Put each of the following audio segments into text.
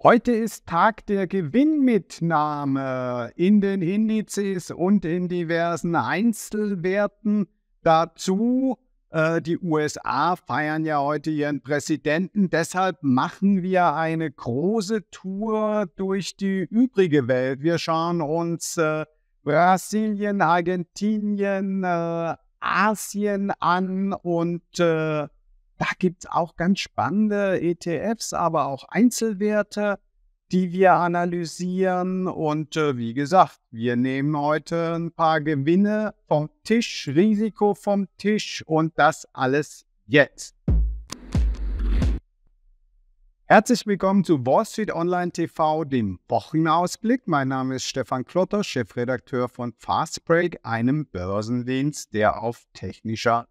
Heute ist Tag der Gewinnmitnahme in den Indizes und in diversen Einzelwerten. Dazu, äh, die USA feiern ja heute ihren Präsidenten. Deshalb machen wir eine große Tour durch die übrige Welt. Wir schauen uns äh, Brasilien, Argentinien, äh, Asien an und äh, da gibt es auch ganz spannende ETFs, aber auch Einzelwerte, die wir analysieren. Und äh, wie gesagt, wir nehmen heute ein paar Gewinne vom Tisch, Risiko vom Tisch und das alles jetzt. Herzlich willkommen zu Wall Street Online TV, dem Wochenausblick. Mein Name ist Stefan Klotter, Chefredakteur von Fastbreak, einem Börsendienst, der auf technischer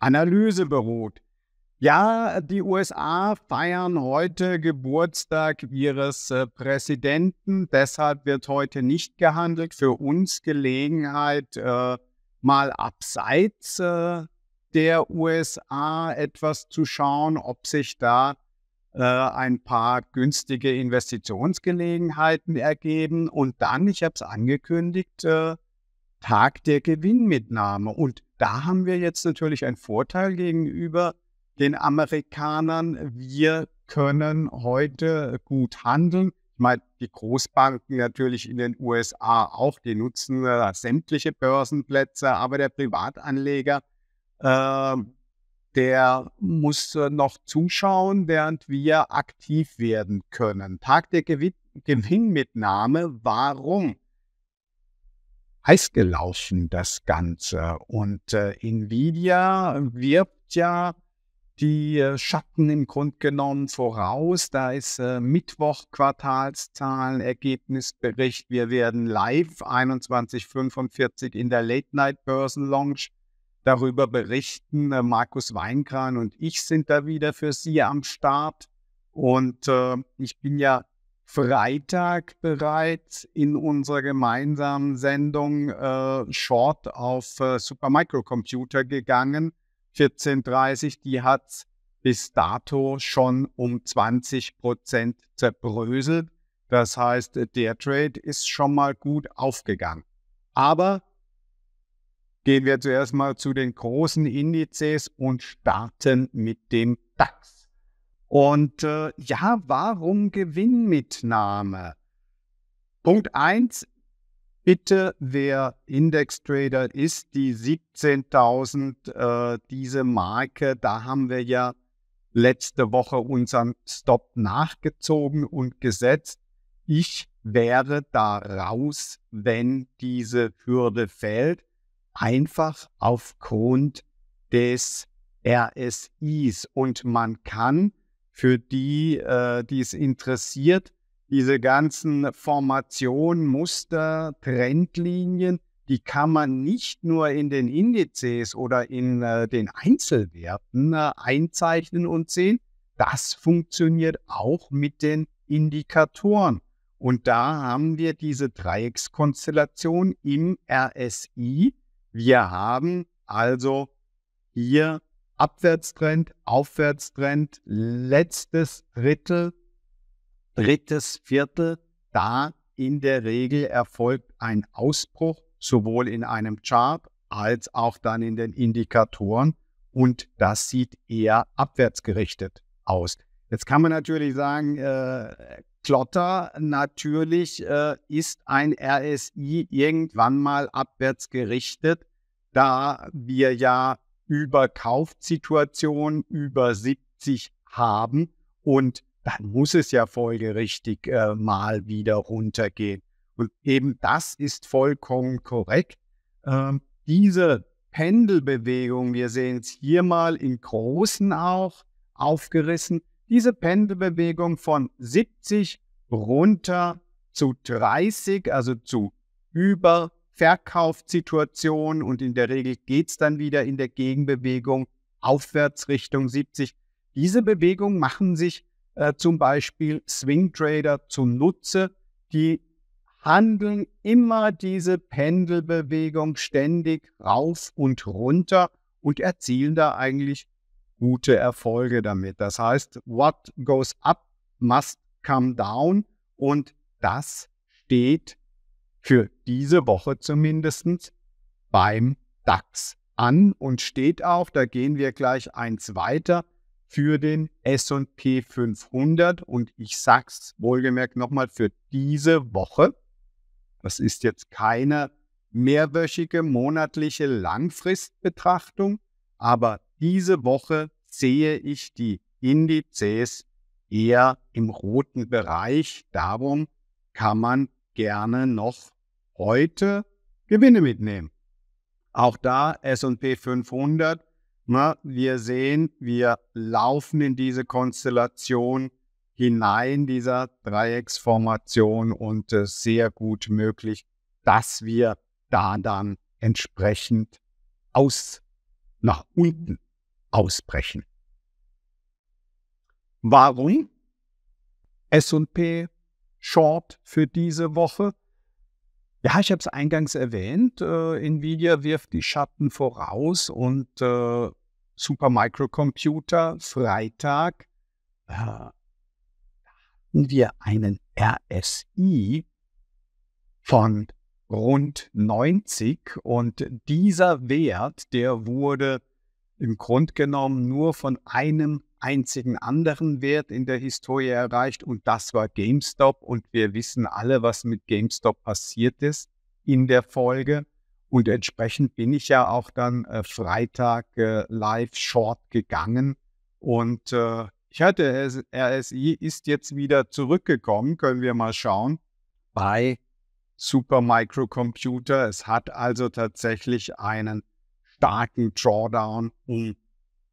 Analyse beruht. Ja, die USA feiern heute Geburtstag ihres äh, Präsidenten. Deshalb wird heute nicht gehandelt. Für uns Gelegenheit, äh, mal abseits äh, der USA etwas zu schauen, ob sich da äh, ein paar günstige Investitionsgelegenheiten ergeben. Und dann, ich habe es angekündigt, äh, Tag der Gewinnmitnahme. Und da haben wir jetzt natürlich einen Vorteil gegenüber den Amerikanern, wir können heute gut handeln. Ich meine, die Großbanken natürlich in den USA auch, die nutzen äh, sämtliche Börsenplätze, aber der Privatanleger, äh, der muss äh, noch zuschauen, während wir aktiv werden können. Tag der Gewin Gewinnmitnahme, warum? Heißgelaufen das Ganze. Und äh, Nvidia wirbt ja die äh, Schatten im Grunde genommen voraus. Da ist äh, Mittwoch Quartalszahlen, Ergebnisbericht. Wir werden live 21.45 in der Late Night Börsen Lounge darüber berichten. Äh, Markus Weinkran und ich sind da wieder für Sie am Start. Und äh, ich bin ja Freitag bereits in unserer gemeinsamen Sendung äh, Short auf äh, Supermicrocomputer gegangen 1430, die hat es bis dato schon um 20 Prozent zerbröselt. Das heißt, der Trade ist schon mal gut aufgegangen. Aber gehen wir zuerst mal zu den großen Indizes und starten mit dem DAX. Und äh, ja, warum Gewinnmitnahme? Punkt 1, bitte, wer Index-Trader ist, die 17.000, äh, diese Marke, da haben wir ja letzte Woche unseren Stop nachgezogen und gesetzt. Ich wäre da raus, wenn diese Hürde fällt, einfach aufgrund des RSIs. Und man kann für die, äh, die es interessiert, diese ganzen Formationen, Muster, Trendlinien, die kann man nicht nur in den Indizes oder in äh, den Einzelwerten äh, einzeichnen und sehen. Das funktioniert auch mit den Indikatoren. Und da haben wir diese Dreieckskonstellation im RSI. Wir haben also hier Abwärtstrend, Aufwärtstrend, letztes Drittel drittes Viertel, da in der Regel erfolgt ein Ausbruch sowohl in einem Chart als auch dann in den Indikatoren und das sieht eher abwärtsgerichtet aus. Jetzt kann man natürlich sagen, äh, Klotter, natürlich äh, ist ein RSI irgendwann mal abwärtsgerichtet, da wir ja Überkaufsituationen über 70 haben und dann muss es ja folgerichtig äh, mal wieder runtergehen. Und eben das ist vollkommen korrekt. Ähm, diese Pendelbewegung, wir sehen es hier mal in Großen auch aufgerissen, diese Pendelbewegung von 70 runter zu 30, also zu Überverkaufssituationen und in der Regel geht es dann wieder in der Gegenbewegung aufwärts Richtung 70. Diese Bewegungen machen sich äh, zum Beispiel Swing-Trader zunutze, die handeln immer diese Pendelbewegung ständig rauf und runter und erzielen da eigentlich gute Erfolge damit. Das heißt, what goes up must come down und das steht für diese Woche zumindest beim DAX an und steht auch, da gehen wir gleich eins weiter, für den S&P 500 und ich sag's wohlgemerkt nochmal für diese Woche. Das ist jetzt keine mehrwöchige monatliche Langfristbetrachtung, aber diese Woche sehe ich die Indizes eher im roten Bereich. Darum kann man gerne noch heute Gewinne mitnehmen. Auch da S&P 500 na, ne, wir sehen, wir laufen in diese Konstellation hinein dieser Dreiecksformation und äh, sehr gut möglich, dass wir da dann entsprechend aus nach unten ausbrechen. Warum S&P Short für diese Woche? Ja, ich habe es eingangs erwähnt. Äh, Nvidia wirft die Schatten voraus und äh, Super Microcomputer Freitag äh, hatten wir einen RSI von rund 90 und dieser Wert, der wurde im Grunde genommen nur von einem einzigen anderen Wert in der Historie erreicht und das war GameStop und wir wissen alle, was mit GameStop passiert ist in der Folge. Und entsprechend bin ich ja auch dann äh, Freitag äh, live short gegangen. Und äh, ich hatte RSI ist jetzt wieder zurückgekommen, können wir mal schauen, bei Supermicrocomputer. Es hat also tatsächlich einen starken Drawdown hm,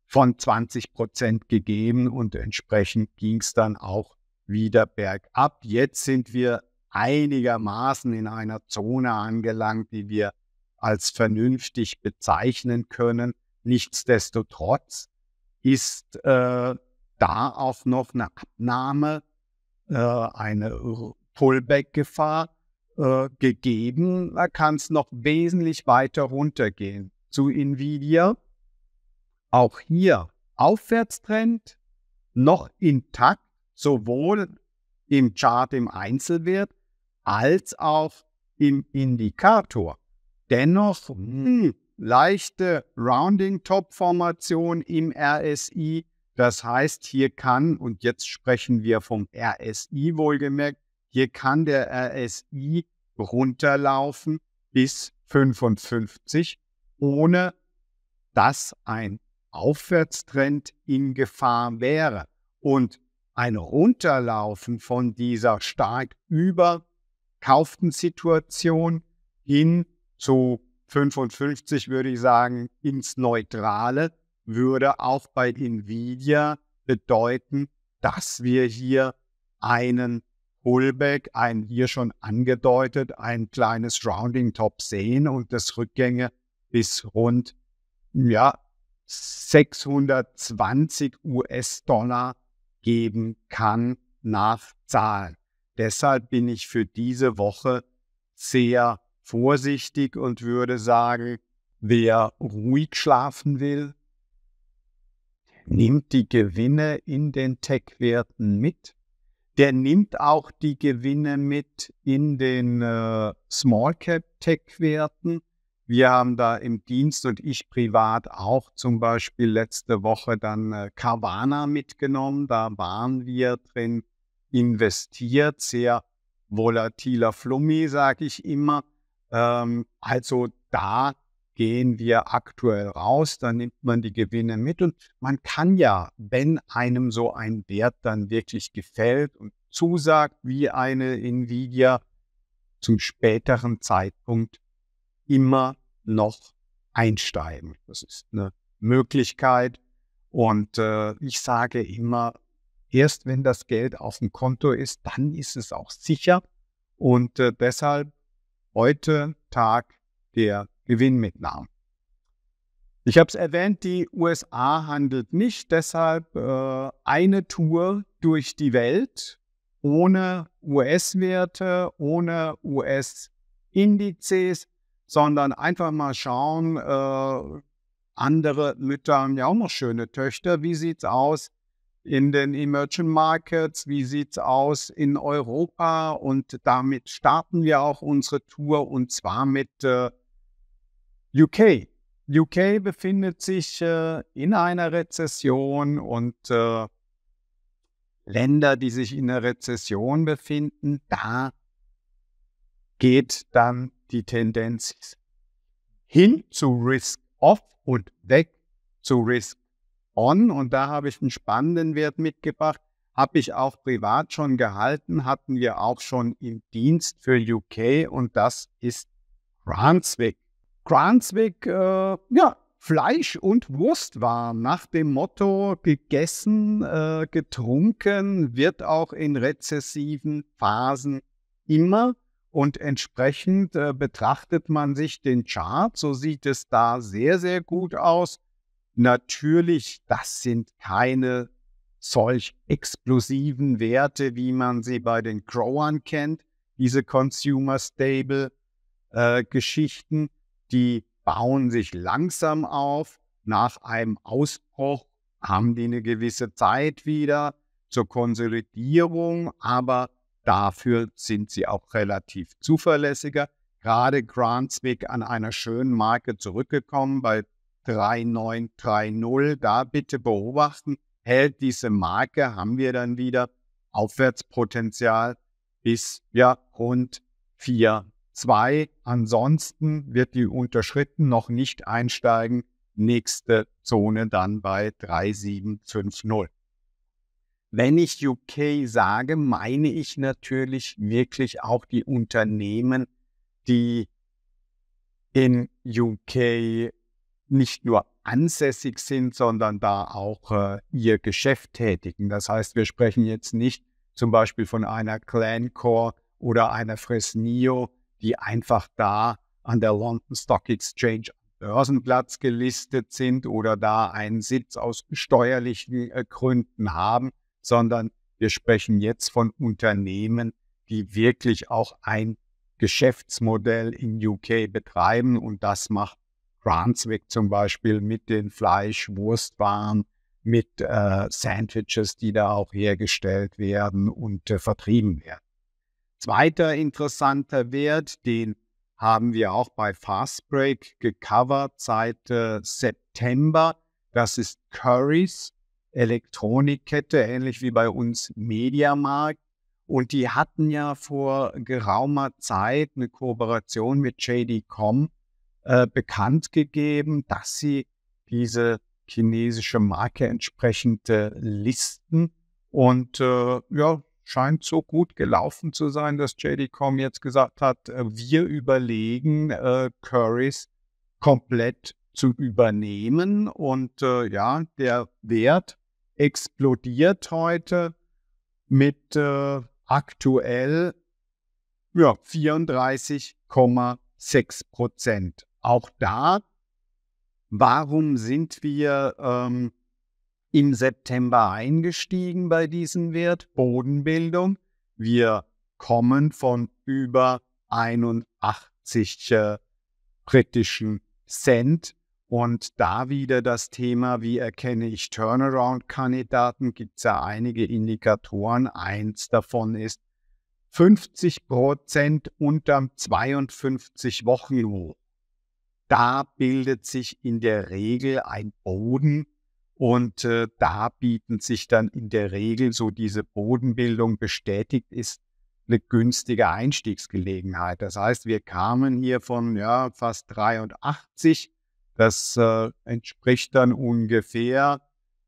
von 20 Prozent gegeben und entsprechend ging es dann auch wieder bergab. Jetzt sind wir einigermaßen in einer Zone angelangt, die wir als vernünftig bezeichnen können. Nichtsdestotrotz ist äh, da auch noch eine Abnahme, äh, eine Pullback-Gefahr äh, gegeben. Da kann es noch wesentlich weiter runtergehen. Zu Nvidia, auch hier Aufwärtstrend, noch intakt, sowohl im Chart im Einzelwert als auch im Indikator dennoch mh, hm, leichte Rounding-Top-Formation im RSI. Das heißt, hier kann, und jetzt sprechen wir vom RSI wohlgemerkt, hier kann der RSI runterlaufen bis 55, ohne dass ein Aufwärtstrend in Gefahr wäre. Und ein Runterlaufen von dieser stark überkauften Situation hin zu 55 würde ich sagen, ins Neutrale würde auch bei Nvidia bedeuten, dass wir hier einen Pullback, ein hier schon angedeutet, ein kleines Rounding Top sehen und das Rückgänge bis rund ja, 620 US-Dollar geben kann nach Zahlen. Deshalb bin ich für diese Woche sehr vorsichtig und würde sagen, wer ruhig schlafen will, nimmt die Gewinne in den Tech-Werten mit. Der nimmt auch die Gewinne mit in den äh, Small-Cap-Tech-Werten. Wir haben da im Dienst und ich privat auch zum Beispiel letzte Woche dann äh, Carvana mitgenommen. Da waren wir drin investiert, sehr volatiler Flummi, sage ich immer. Ähm, also da gehen wir aktuell raus, da nimmt man die Gewinne mit und man kann ja, wenn einem so ein Wert dann wirklich gefällt und zusagt, wie eine Nvidia, zum späteren Zeitpunkt immer noch einsteigen. Das ist eine Möglichkeit und äh, ich sage immer, erst wenn das Geld auf dem Konto ist, dann ist es auch sicher und äh, deshalb heute Tag der Gewinnmitnahmen. Ich habe es erwähnt, die USA handelt nicht deshalb äh, eine Tour durch die Welt ohne US-Werte, ohne US-Indizes, sondern einfach mal schauen, äh, andere Mütter haben ja auch noch schöne Töchter, wie sieht es aus? in den Emerging Markets, wie sieht es aus in Europa und damit starten wir auch unsere Tour und zwar mit äh, UK. UK befindet sich äh, in einer Rezession und äh, Länder, die sich in der Rezession befinden, da geht dann die Tendenz hin zu Risk-Off und weg zu Risk on und da habe ich einen spannenden Wert mitgebracht. Habe ich auch privat schon gehalten, hatten wir auch schon im Dienst für UK und das ist Brunswick. Brunswick, äh, ja, Fleisch- und Wurst war nach dem Motto gegessen, äh, getrunken, wird auch in rezessiven Phasen immer und entsprechend äh, betrachtet man sich den Chart. So sieht es da sehr, sehr gut aus. Natürlich, das sind keine solch explosiven Werte, wie man sie bei den Growern kennt, diese Consumer Stable äh, Geschichten, die bauen sich langsam auf. Nach einem Ausbruch haben die eine gewisse Zeit wieder zur Konsolidierung, aber dafür sind sie auch relativ zuverlässiger. Gerade Grantswick an einer schönen Marke zurückgekommen bei 3930. Da bitte beobachten, hält diese Marke, haben wir dann wieder Aufwärtspotenzial bis ja rund 4,2. Ansonsten wird die unterschritten, noch nicht einsteigen. Nächste Zone dann bei 3750. Wenn ich UK sage, meine ich natürlich wirklich auch die Unternehmen, die in UK nicht nur ansässig sind, sondern da auch äh, ihr Geschäft tätigen. Das heißt, wir sprechen jetzt nicht zum Beispiel von einer Glencore oder einer Fresnillo, die einfach da an der London Stock Exchange Börsenplatz gelistet sind oder da einen Sitz aus steuerlichen äh, Gründen haben, sondern wir sprechen jetzt von Unternehmen, die wirklich auch ein Geschäftsmodell in UK betreiben und das macht Brunswick zum Beispiel mit den Fleischwurstwaren, mit äh, Sandwiches, die da auch hergestellt werden und äh, vertrieben werden. Zweiter interessanter Wert, den haben wir auch bei Fastbreak gecovert seit äh, September. Das ist Currys Elektronikkette, ähnlich wie bei uns Mediamarkt. Und die hatten ja vor geraumer Zeit eine Kooperation mit JD.com äh, bekannt gegeben, dass sie diese chinesische Marke entsprechende äh, Listen und äh, ja, scheint so gut gelaufen zu sein, dass JD.com jetzt gesagt hat, äh, wir überlegen, äh, Currys komplett zu übernehmen. Und äh, ja, der Wert explodiert heute mit äh, aktuell ja, 34,6 Prozent auch da, warum sind wir ähm, im September eingestiegen bei diesem Wert Bodenbildung? Wir kommen von über 81 äh, britischen Cent. Und da wieder das Thema, wie erkenne ich Turnaround-Kandidaten, gibt es ja einige Indikatoren. Eins davon ist 50 Prozent unterm 52 Wochen hoch da bildet sich in der Regel ein Boden und äh, da bieten sich dann in der Regel so diese Bodenbildung bestätigt ist eine günstige Einstiegsgelegenheit. Das heißt, wir kamen hier von ja, fast 83. Das äh, entspricht dann ungefähr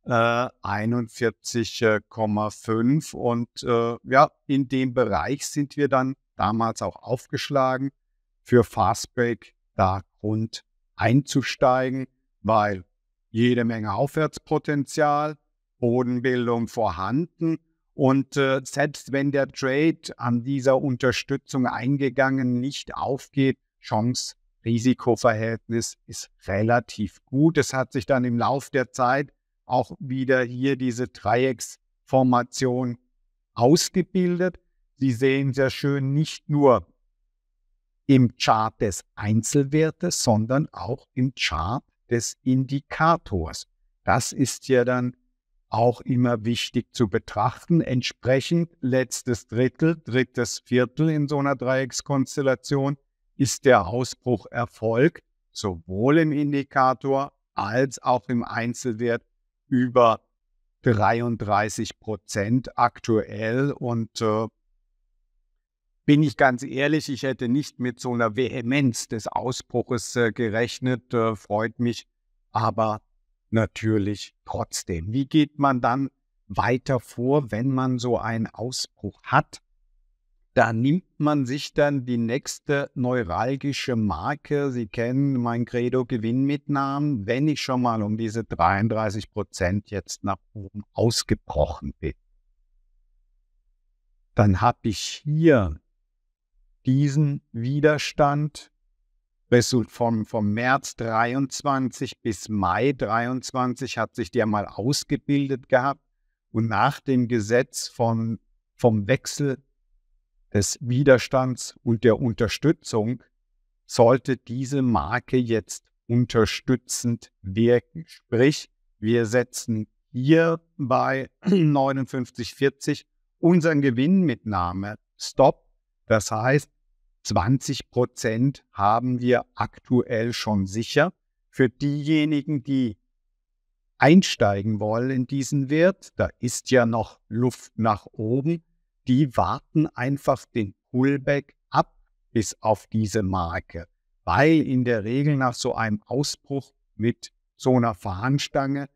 äh, 41,5. Und äh, ja, in dem Bereich sind wir dann damals auch aufgeschlagen für Fastbreak da Grund einzusteigen, weil jede Menge Aufwärtspotenzial, Bodenbildung vorhanden. Und äh, selbst wenn der Trade an dieser Unterstützung eingegangen nicht aufgeht, chance risikoverhältnis ist relativ gut. Es hat sich dann im Lauf der Zeit auch wieder hier diese Dreiecksformation ausgebildet. Sie sehen sehr schön nicht nur im Chart des Einzelwertes, sondern auch im Chart des Indikators. Das ist ja dann auch immer wichtig zu betrachten. Entsprechend letztes Drittel, drittes Viertel in so einer Dreieckskonstellation ist der Ausbruch Erfolg sowohl im Indikator als auch im Einzelwert über 33 Prozent aktuell und äh, bin ich ganz ehrlich, ich hätte nicht mit so einer Vehemenz des Ausbruches äh, gerechnet. Äh, freut mich aber natürlich trotzdem. Wie geht man dann weiter vor, wenn man so einen Ausbruch hat? Da nimmt man sich dann die nächste neuralgische Marke. Sie kennen mein Credo Gewinnmitnahmen, wenn ich schon mal um diese 33 Prozent jetzt nach oben ausgebrochen bin. Dann habe ich hier diesen Widerstand vom, vom März 23 bis Mai 23 hat sich der mal ausgebildet gehabt und nach dem Gesetz von, vom Wechsel des Widerstands und der Unterstützung sollte diese Marke jetzt unterstützend wirken. Sprich, wir setzen hier bei 59,40 unseren gewinnmitnahme Stop. Das heißt, 20 Prozent haben wir aktuell schon sicher. Für diejenigen, die einsteigen wollen in diesen Wert, da ist ja noch Luft nach oben, die warten einfach den Pullback ab bis auf diese Marke, weil in der Regel nach so einem Ausbruch mit so einer Fahnenstange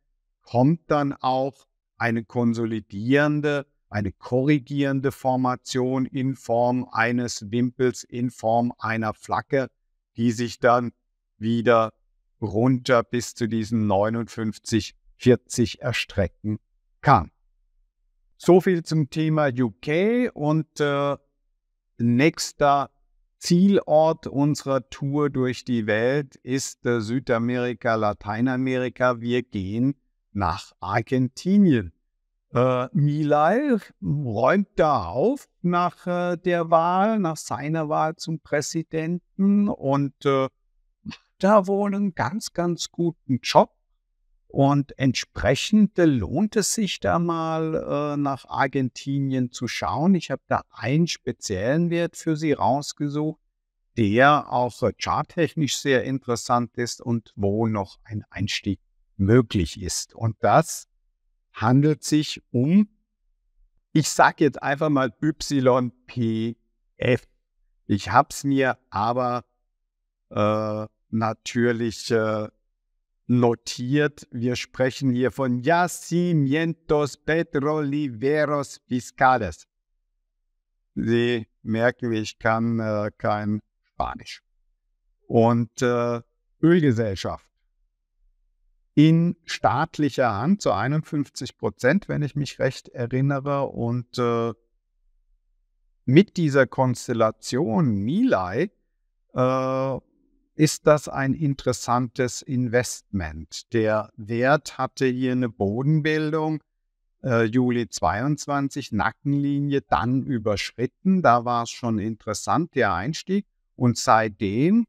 kommt dann auch eine konsolidierende eine korrigierende Formation in Form eines Wimpels, in Form einer Flagge, die sich dann wieder runter bis zu diesen 59, 40 erstrecken kann. So viel zum Thema UK und äh, nächster Zielort unserer Tour durch die Welt ist äh, Südamerika, Lateinamerika. Wir gehen nach Argentinien. Äh, Milay räumt da auf nach äh, der Wahl, nach seiner Wahl zum Präsidenten und äh, da wohl einen ganz, ganz guten Job. Und entsprechend äh, lohnt es sich da mal äh, nach Argentinien zu schauen. Ich habe da einen speziellen Wert für Sie rausgesucht, der auch äh, charttechnisch sehr interessant ist und wo noch ein Einstieg möglich ist. Und das handelt sich um, ich sage jetzt einfach mal YPF. Ich habe es mir aber äh, natürlich äh, notiert. Wir sprechen hier von Yacimientos Petroliveros Fiscales. Sie merken, ich kann äh, kein Spanisch. Und äh, Ölgesellschaft in staatlicher Hand zu 51 Prozent, wenn ich mich recht erinnere. Und äh, mit dieser Konstellation Milai äh, ist das ein interessantes Investment. Der Wert hatte hier eine Bodenbildung. Äh, Juli 22 Nackenlinie dann überschritten. Da war es schon interessant, der Einstieg. Und seitdem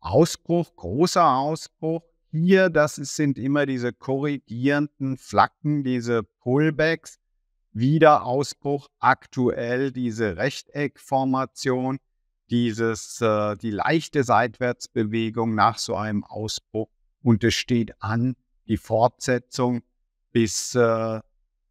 Ausbruch, großer Ausbruch, hier, das ist, sind immer diese korrigierenden Flacken, diese Pullbacks, Wiederausbruch, aktuell diese Rechteckformation, dieses, äh, die leichte Seitwärtsbewegung nach so einem Ausbruch. Und es steht an, die Fortsetzung bis äh,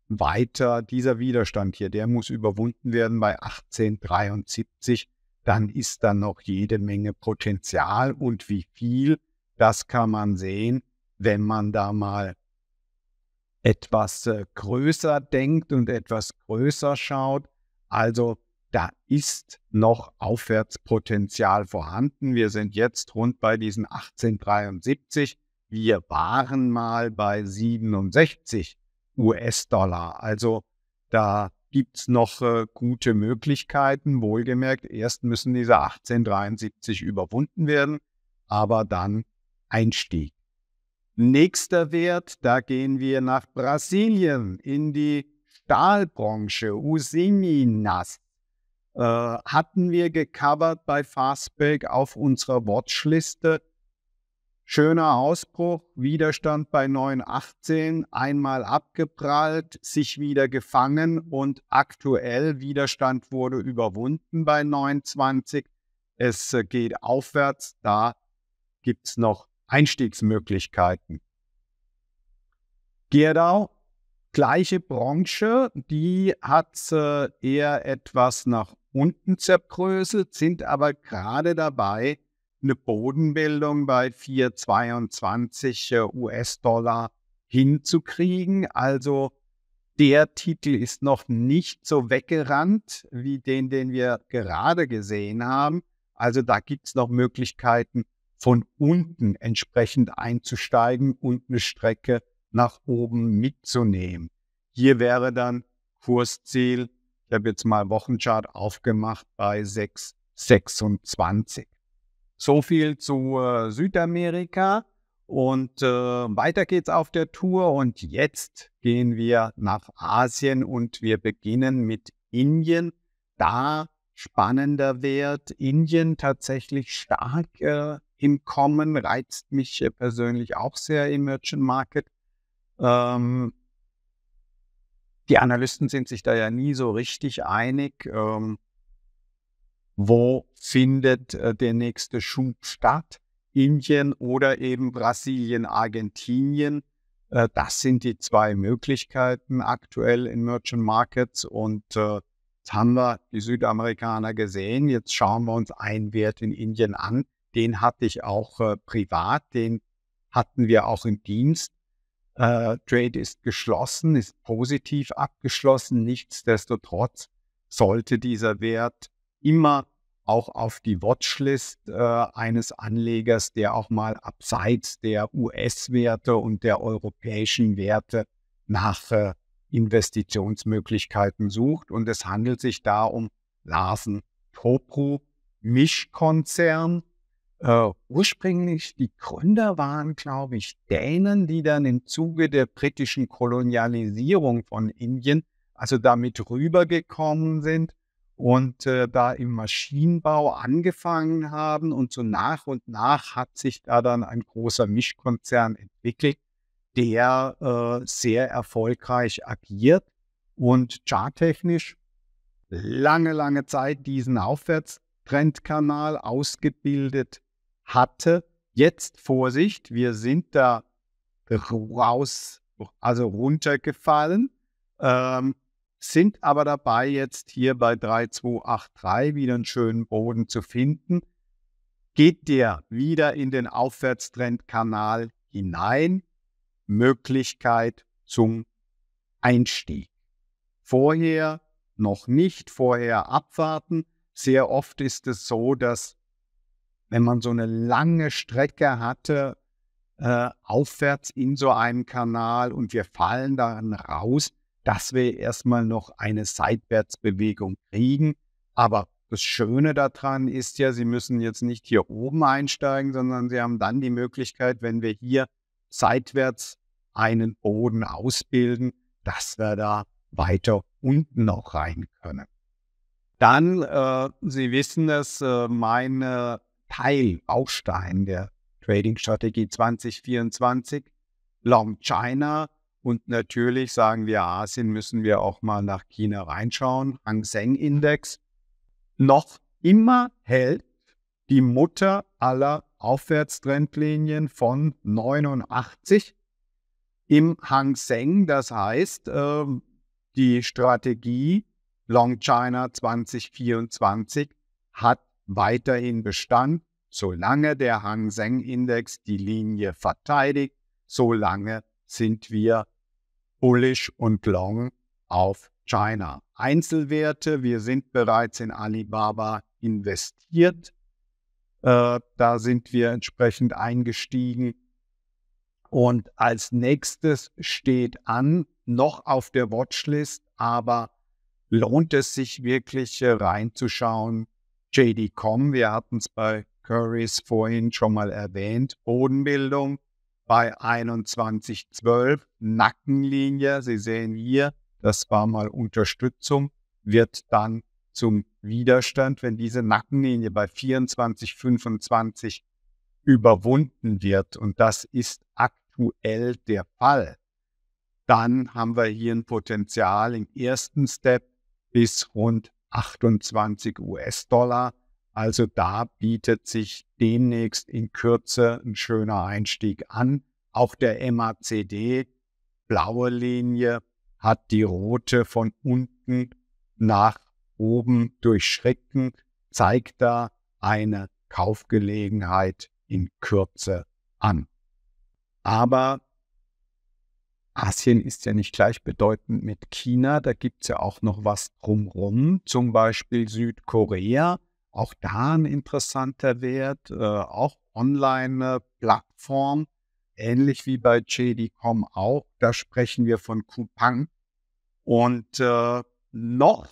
weiter dieser Widerstand hier, der muss überwunden werden bei 1873. Dann ist da noch jede Menge Potenzial und wie viel, das kann man sehen, wenn man da mal etwas äh, größer denkt und etwas größer schaut. Also da ist noch Aufwärtspotenzial vorhanden. Wir sind jetzt rund bei diesen 1873. Wir waren mal bei 67 US-Dollar. Also da gibt es noch äh, gute Möglichkeiten. Wohlgemerkt, erst müssen diese 1873 überwunden werden, aber dann Einstieg. Nächster Wert, da gehen wir nach Brasilien in die Stahlbranche, Usiminas. Äh, hatten wir gecovert bei Fastback auf unserer Watchliste. Schöner Ausbruch, Widerstand bei 9,18, einmal abgeprallt, sich wieder gefangen und aktuell Widerstand wurde überwunden bei 9,20. Es äh, geht aufwärts, da gibt es noch Einstiegsmöglichkeiten. Gerdau, gleiche Branche, die hat äh, eher etwas nach unten zerbröselt, sind aber gerade dabei, eine Bodenbildung bei 4,22 äh, US-Dollar hinzukriegen. Also der Titel ist noch nicht so weggerannt wie den, den wir gerade gesehen haben. Also da gibt es noch Möglichkeiten, von unten entsprechend einzusteigen und eine Strecke nach oben mitzunehmen. Hier wäre dann Kursziel, ich habe jetzt mal Wochenchart aufgemacht bei 6,26. So viel zu äh, Südamerika und äh, weiter geht's auf der Tour und jetzt gehen wir nach Asien und wir beginnen mit Indien. Da spannender Wert, Indien tatsächlich stark äh, hinkommen, reizt mich äh, persönlich auch sehr im Merchant Market. Ähm, die Analysten sind sich da ja nie so richtig einig. Ähm, wo findet äh, der nächste Schub statt? Indien oder eben Brasilien, Argentinien. Äh, das sind die zwei Möglichkeiten aktuell in Merchant Markets. Und äh, jetzt haben wir die Südamerikaner gesehen. Jetzt schauen wir uns einen Wert in Indien an den hatte ich auch äh, privat, den hatten wir auch im Dienst. Äh, Trade ist geschlossen, ist positiv abgeschlossen. Nichtsdestotrotz sollte dieser Wert immer auch auf die Watchlist äh, eines Anlegers, der auch mal abseits der US-Werte und der europäischen Werte nach äh, Investitionsmöglichkeiten sucht. Und es handelt sich da um Larsen Topro Mischkonzern, äh, ursprünglich die Gründer waren, glaube ich, Dänen, die dann im Zuge der britischen Kolonialisierung von Indien, also damit rübergekommen sind und uh, da im Maschinenbau angefangen haben. Und so nach und nach hat sich da dann ein großer Mischkonzern entwickelt, der uh, sehr erfolgreich agiert und charttechnisch lange, lange Zeit diesen Aufwärtstrendkanal ausgebildet hatte. Jetzt Vorsicht, wir sind da raus, also runtergefallen, ähm, sind aber dabei, jetzt hier bei 3283 wieder einen schönen Boden zu finden. Geht der wieder in den Aufwärtstrendkanal hinein? Möglichkeit zum Einstieg. Vorher noch nicht, vorher abwarten. Sehr oft ist es so, dass wenn man so eine lange Strecke hatte, äh, aufwärts in so einen Kanal und wir fallen dann raus, dass wir erstmal noch eine Seitwärtsbewegung kriegen. Aber das Schöne daran ist ja, Sie müssen jetzt nicht hier oben einsteigen, sondern Sie haben dann die Möglichkeit, wenn wir hier seitwärts einen Boden ausbilden, dass wir da weiter unten noch rein können. Dann, äh, Sie wissen es, äh, meine Teilbaustein der Trading-Strategie 2024. Long China und natürlich sagen wir Asien, müssen wir auch mal nach China reinschauen. Hang Seng Index noch immer hält die Mutter aller Aufwärtstrendlinien von 89 im Hang Seng. Das heißt, ähm, die Strategie Long China 2024 hat weiterhin bestand, solange der Hang Seng Index die Linie verteidigt, solange sind wir bullish und long auf China. Einzelwerte, wir sind bereits in Alibaba investiert. Äh, da sind wir entsprechend eingestiegen. Und als nächstes steht an, noch auf der Watchlist, aber lohnt es sich wirklich äh, reinzuschauen, JD.com. Wir hatten es bei Currys vorhin schon mal erwähnt. Bodenbildung bei 21,12. Nackenlinie, Sie sehen hier, das war mal Unterstützung, wird dann zum Widerstand, wenn diese Nackenlinie bei 24,25 überwunden wird. Und das ist aktuell der Fall. Dann haben wir hier ein Potenzial im ersten Step bis rund 28 US-Dollar. Also da bietet sich demnächst in Kürze ein schöner Einstieg an. Auch der MACD, blaue Linie, hat die rote von unten nach oben durchschritten, zeigt da eine Kaufgelegenheit in Kürze an. Aber Asien ist ja nicht gleichbedeutend mit China, da gibt es ja auch noch was drumherum, zum Beispiel Südkorea, auch da ein interessanter Wert, äh, auch Online-Plattform, äh, ähnlich wie bei JD.com auch, da sprechen wir von Coupang. Und äh, noch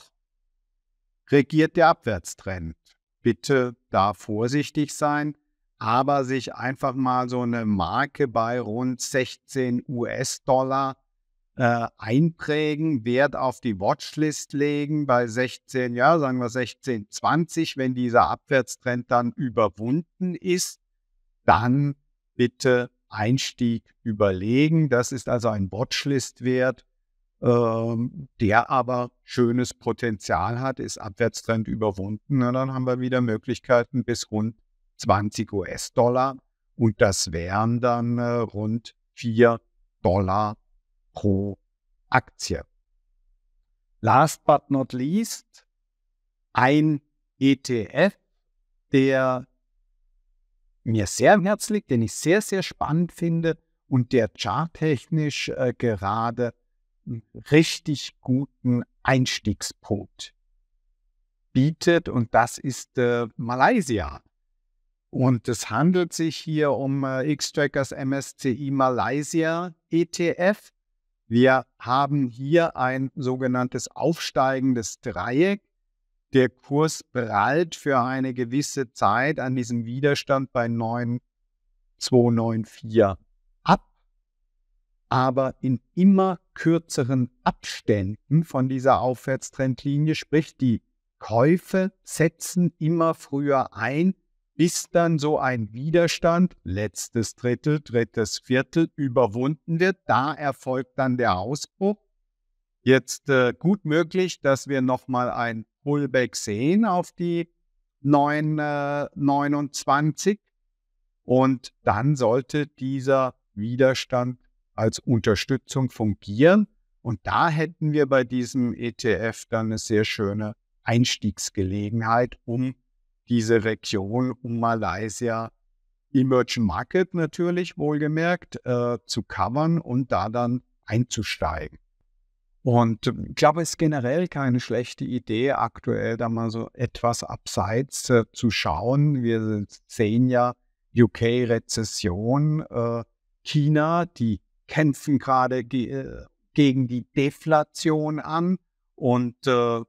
regiert der Abwärtstrend. Bitte da vorsichtig sein aber sich einfach mal so eine Marke bei rund 16 US-Dollar äh, einprägen, Wert auf die Watchlist legen bei 16, ja, sagen wir 16, 20, wenn dieser Abwärtstrend dann überwunden ist, dann bitte Einstieg überlegen. Das ist also ein Watchlist-Wert, ähm, der aber schönes Potenzial hat, ist Abwärtstrend überwunden. Na, dann haben wir wieder Möglichkeiten bis rund 20 US-Dollar und das wären dann äh, rund 4 Dollar pro Aktie. Last but not least, ein ETF, der mir sehr am Herzen liegt, den ich sehr, sehr spannend finde und der charttechnisch äh, gerade einen richtig guten Einstiegspunkt bietet und das ist äh, Malaysia. Und es handelt sich hier um äh, X-Trackers MSCI Malaysia ETF. Wir haben hier ein sogenanntes aufsteigendes Dreieck. Der Kurs prallt für eine gewisse Zeit an diesem Widerstand bei 9294 ab, aber in immer kürzeren Abständen von dieser Aufwärtstrendlinie, sprich die Käufe setzen immer früher ein bis dann so ein Widerstand, letztes Drittel, drittes Viertel, überwunden wird. Da erfolgt dann der Ausbruch. Jetzt äh, gut möglich, dass wir nochmal ein Pullback sehen auf die 9, äh, 29. Und dann sollte dieser Widerstand als Unterstützung fungieren. Und da hätten wir bei diesem ETF dann eine sehr schöne Einstiegsgelegenheit, um diese Region um Malaysia Emerging Market natürlich wohlgemerkt äh, zu covern und da dann einzusteigen. Und hm, ich glaube, es ist generell keine schlechte Idee, aktuell da mal so etwas abseits äh, zu schauen. Wir sehen ja UK-Rezession, äh, China, die kämpfen gerade ge äh, gegen die Deflation an und äh,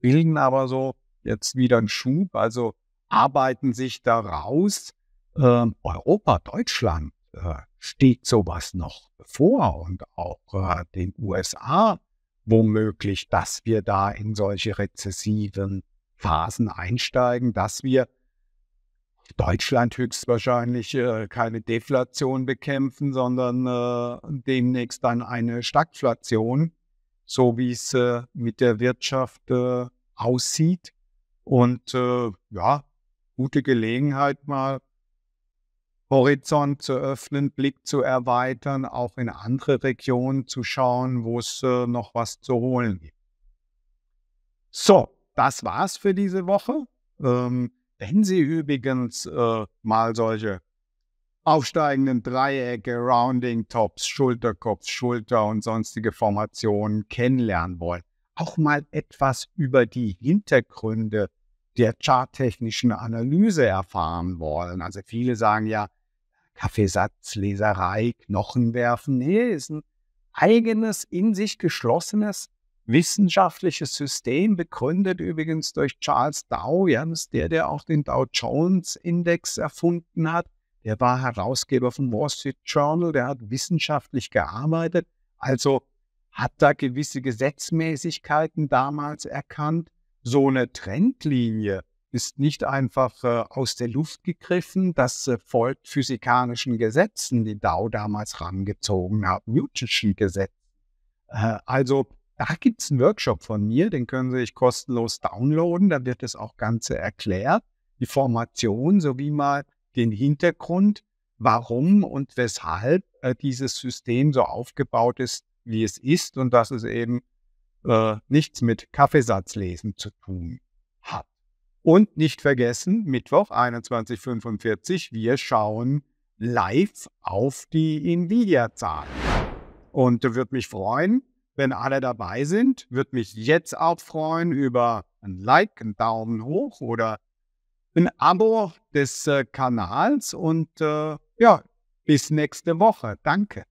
bilden aber so jetzt wieder einen Schub. Also arbeiten sich daraus. Ähm, Europa, Deutschland äh, steht sowas noch vor und auch äh, den USA womöglich, dass wir da in solche rezessiven Phasen einsteigen, dass wir Deutschland höchstwahrscheinlich äh, keine Deflation bekämpfen, sondern äh, demnächst dann eine Stagflation, so wie es äh, mit der Wirtschaft äh, aussieht. Und äh, ja, gute Gelegenheit mal Horizont zu öffnen, Blick zu erweitern, auch in andere Regionen zu schauen, wo es äh, noch was zu holen gibt. So, das war's für diese Woche. Ähm, wenn Sie übrigens äh, mal solche aufsteigenden Dreiecke, Rounding Tops, Schulterkopf, Schulter und sonstige Formationen kennenlernen wollen, auch mal etwas über die Hintergründe der charttechnischen Analyse erfahren wollen. Also viele sagen ja, Kaffeesatz, Kaffeesatzleserei, Knochenwerfen. Nee, ist ein eigenes, in sich geschlossenes wissenschaftliches System, begründet übrigens durch Charles Dow, Jens, der, der auch den Dow Jones Index erfunden hat. Der war Herausgeber vom Wall Street Journal, der hat wissenschaftlich gearbeitet, also hat da gewisse Gesetzmäßigkeiten damals erkannt so eine Trendlinie ist nicht einfach äh, aus der Luft gegriffen. Das äh, folgt physikalischen Gesetzen, die Dow damals rangezogen hat, Newtonschen Gesetzen. Äh, also da gibt es einen Workshop von mir, den können Sie sich kostenlos downloaden. Da wird das auch Ganze äh, erklärt, die Formation sowie mal den Hintergrund, warum und weshalb äh, dieses System so aufgebaut ist, wie es ist und dass es eben äh, nichts mit Kaffeesatzlesen zu tun hat. Und nicht vergessen, Mittwoch 21.45, wir schauen live auf die Nvidia-Zahlen. Und würde mich freuen, wenn alle dabei sind. Würde mich jetzt auch freuen über ein Like, einen Daumen hoch oder ein Abo des äh, Kanals. Und äh, ja, bis nächste Woche. Danke.